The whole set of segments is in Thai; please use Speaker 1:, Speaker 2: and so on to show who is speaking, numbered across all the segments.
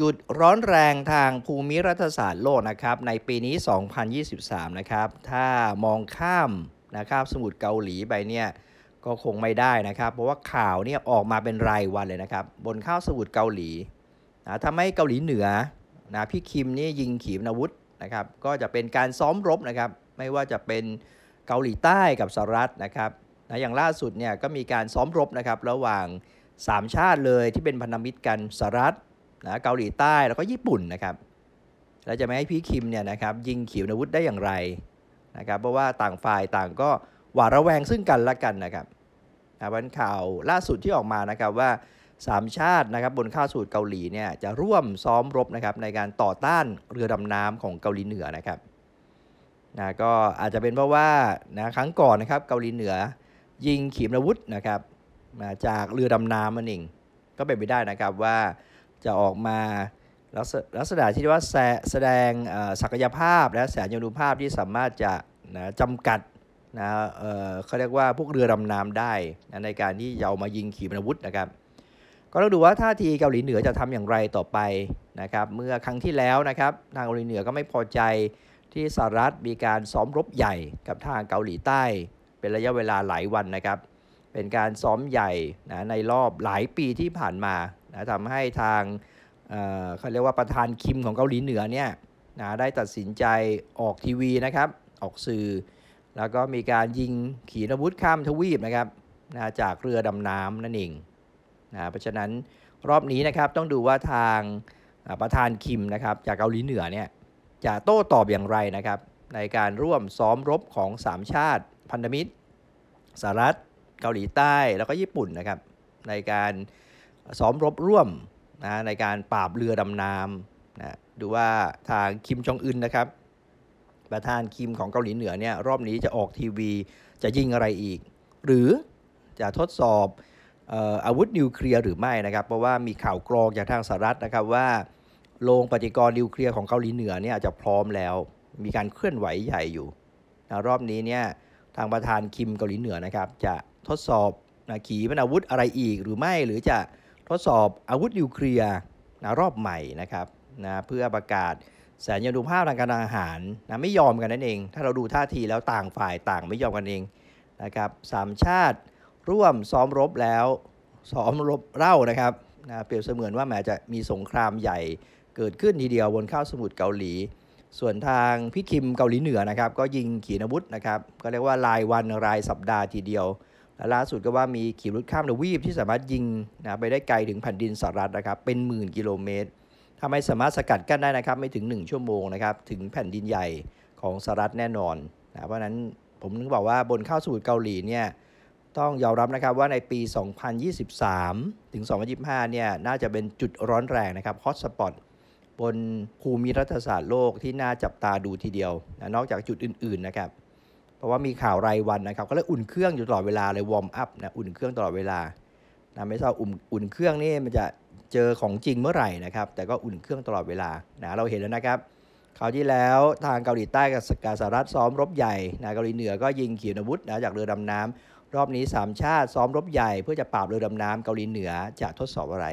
Speaker 1: จุดร้อนแรงทางภูมิรัฐศาสตร์โลกนะครับในปีนี้ 2023นะครับถ้ามองข้ามนะครับสมุดเกาหลีไปเนี่ยก็คงไม่ได้นะครับเพราะว่าข่าวเนี่ยออกมาเป็นรายวันเลยนะครับบนข้าวสมุดเกาหลีนะถ้าไม่เกาหลีเหนือนะพี่คิมนี่ยิงขีปนาวุธนะครับก็จะเป็นการซ้อมรบนะครับไม่ว่าจะเป็นเกาหลีใต้กับสหรัฐนะครับนะอย่างล่าสุดเนี่ยก็มีการซ้อมรบนะครับระหว่าง3ชาติเลยที่เป็นพันธมิตรกันสหรัฐนะเกาหลีใต้แล้วก็ญี่ปุ่นนะครับ แล้วจะไม่ให้พี่คิมเนี่ยนะครับ ยิงขีปนาวุธได้อย่างไรนะครับเพราะว่าต่างฝ่ายต่างก็หวาดระแวงซึ่งกันและกันนะครับวันข่าวล่าสุดที่ออกมานะครับว่าสามชาตินะครับบนข้าวสูตรเกาหลีเนี่ยจะร่วมซ้อมรบนะครับในการต่อต้านเรือดำน้ำของเกาหลีเหนือนะครับนะก็อาจจะเป็นเพราะว่านะครั้งก่อนนะครับเกาหลีเหนือ ยิงขีปนาวุธนะครับมาจากเรือดำน้ำมันเองก็เป็นไปได้นะครับว่าจะออกมาลักษณะที่ว่าแสดงศักยภาพและแสนยานุภาพที่สามารถจะนะจำกัดนะเเขาเรียกว่าพวกเรือดำน้ำได้นะในการที่จะเอามายิงขีปนาวุธนะครับ ก็ต้องดูว่าท่าทีเกาหลีเหนือจะทำอย่างไรต่อไปนะครับเมื่อครั้งที่แล้วนะครับทางเกาหลีเหนือก็ไม่พอใจที่สหรัฐมีการซ้อมรบใหญ่กับทางเกาหลีใต้ เป็นระยะเวลาหลายวันนะครับ เป็นการซ้อมใหญ่นะในรอบหลายปีที่ผ่านมานะทำให้ทางเขาเรียกว่าประธานคิมของเกาหลีเหนือเนี่ยนะได้ตัดสินใจออกทีวีนะครับ ออกสื่อ แล้วก็มีการยิงขีนาวุธข้ามทวีปนะครับนะจากเรือดำน้ำนั่นเองนะเพราะฉะนั้นรอบนี้นะครับต้องดูว่าทางประธานคิมนะครับจากเกาหลีเหนือเนี่ยจะโต้ตอบอย่างไรนะครับ ในการร่วมซ้อมรบของ 3 ชาติพันธมิตรสหรัฐเกาหลีใต้แล้วก็ญี่ปุ่นนะครับ ในการซ้อมรบร่วมนะในการปราบเรือดำน้ำนะดูว่าทางคิมจองอึนนะครับ ประธานคิมของเกาหลีเหนือเนี่ยรอบนี้จะออกทีวีจะยิงอะไรอีก หรือจะทดสอบอาวุธนิวเคลียร์หรือไม่นะครับ เพราะว่ามีข่าวกรองจากทางสหรัฐนะครับว่าโรงปฏิกรณ์นิวเคลียร์ของเกาหลีเหนือเนี่ยจะพร้อมแล้วมีการเคลื่อนไหวใหญ่อยู่นะรอบนี้เนี่ยทางประธานคิมเกาหลีเหนือนะครับ จะทดสอบนะขีปนาวุธอะไรอีกหรือไม่หรือจะทดสอบอาวุธนิวเคลียร์นะรอบใหม่นะครับนะเพื่อประกาศแสนยานุภาพทางการอาหารนะไม่ยอมกันนั่นเอง ถ้าเราดูท่าทีแล้วต่างฝ่ายต่างไม่ยอมกันเองนะครับสามชาติร่วมซ้อมรบแล้วซ้อมรบเล่านะครับนะเปรียบเสมือนว่าแม้จะมีสงครามใหญ่เกิดขึ้นทีเดียวบนข้าวสมุทรเกาหลี ส่วนทางพิคิมเกาหลีเหนือนะครับก็ยิงขีนาวุธนะครับ ก็เรียกว่ารายวันรายสัปดาห์ทีเดียวและล่าสุดก็ว่ามีขีวุธข้ามทวีปที่สามารถยิงนะไปได้ไกลถึงแผ่นดินสหรัฐนะครับ เป็นหมื่นกิโลเมตรถ้าไม่สามารถสกัดกั้นได้นะครับไม่ถึง 1 ชั่วโมงนะครับถึงแผ่นดินใหญ่ของสหรัฐแน่นอนนะเพราะนั้นผมนึกบอกว่าบนข้าวสูตรเกาหลีเนี่ยต้องยอมรับนะครับว่าในปี 2023 ถึง 2025 เนี่ยน่าจะเป็นจุดร้อนแรงนะครับฮอตสปอต บนภูมิรัฐศาสตร์โลกที่น่าจับตาดูทีเดียวนะนอกจากจุดอื่น ๆนะครับราะว่ามีข่าวรายวันนะครับก็เลยอุ่นเครื่องอยู่ตลอดเวลา เลยวอร์มอัพ นะอุ่นเครื่องตลอดเวลานะไม่ทราบอุ่นเครื่องนี่มันจะเจอของจริงเมื่อไหร่นะครับแต่ก็อุ่นเครื่องตลอดเวลานะเราเห็นแล้วนะครับคราวที่แล้วทางเกาหลีใต้กับสกสารัฐซ้อมรบใหญ่นะเกาหลีเหนือก็ยิงขีปนาวุธนะจากเรือดำน้ำ รอบนี้ 3 ชาติซ้อมรบใหญ่เพื่อจะปราบเรือดำน้ำ เกาหลีเหนือจะทดสอบอะไร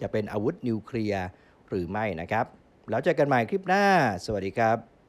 Speaker 1: จะเป็นอาวุธนิวเคลียร์หรือไม่นะครับ แล้วเจอกันใหม่คลิปหน้า สวัสดีครับ